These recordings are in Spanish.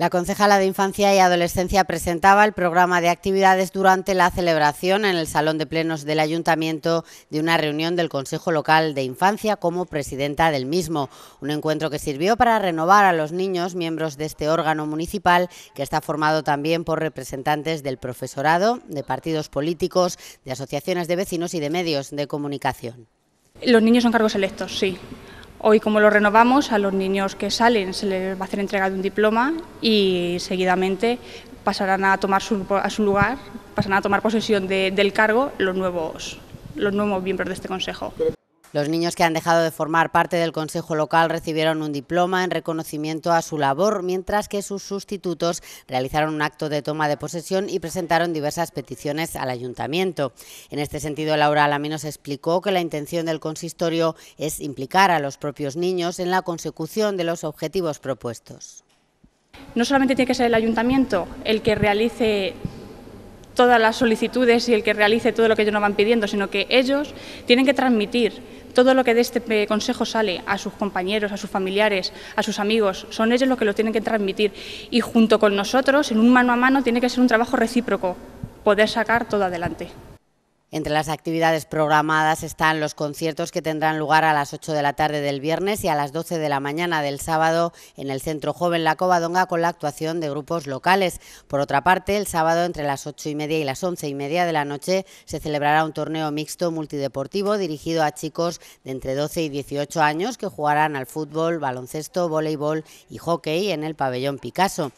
La concejala de Infancia y Adolescencia presentaba el programa de actividades durante la celebración en el Salón de Plenos del Ayuntamiento de una reunión del Consejo Local de Infancia como presidenta del mismo, un encuentro que sirvió para renovar a los niños miembros de este órgano municipal que está formado también por representantes del profesorado, de partidos políticos, de asociaciones de vecinos y de medios de comunicación. Los niños son cargos electos, sí. Hoy, como lo renovamos, a los niños que salen se les va a hacer entrega de un diploma y seguidamente pasarán a tomar su, a su lugar, pasarán a tomar posesión del cargo los nuevos, los nuevos miembros de este Consejo. Los niños que han dejado de formar parte del Consejo Local recibieron un diploma en reconocimiento a su labor, mientras que sus sustitutos realizaron un acto de toma de posesión y presentaron diversas peticiones al Ayuntamiento. En este sentido, Laura Alaminos explicó que la intención del consistorio es implicar a los propios niños en la consecución de los objetivos propuestos. No solamente tiene que ser el ayuntamiento el que realice todas las solicitudes y el que realice todo lo que ellos nos van pidiendo, sino que ellos tienen que transmitir todo lo que de este eh, consejo sale a sus compañeros, a sus familiares, a sus amigos, son ellos los que lo tienen que transmitir. Y junto con nosotros, en un mano a mano, tiene que ser un trabajo recíproco, poder sacar todo adelante. Entre las actividades programadas están los conciertos que tendrán lugar a las 8 de la tarde del viernes y a las 12 de la mañana del sábado en el Centro Joven La Covadonga con la actuación de grupos locales. Por otra parte, el sábado entre las 8 y media y las 11 y media de la noche se celebrará un torneo mixto multideportivo dirigido a chicos de entre 12 y 18 años que jugarán al fútbol, baloncesto, voleibol y hockey en el pabellón Picasso.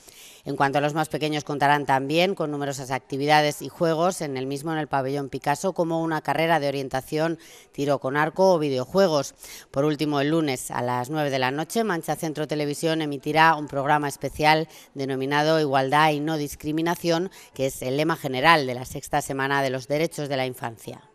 En cuanto a los más pequeños, contarán también con numerosas actividades y juegos en el mismo en el pabellón Picasso, como una carrera de orientación, tiro con arco o videojuegos. Por último, el lunes a las 9 de la noche, Mancha Centro Televisión emitirá un programa especial denominado Igualdad y no discriminación, que es el lema general de la sexta semana de los derechos de la infancia.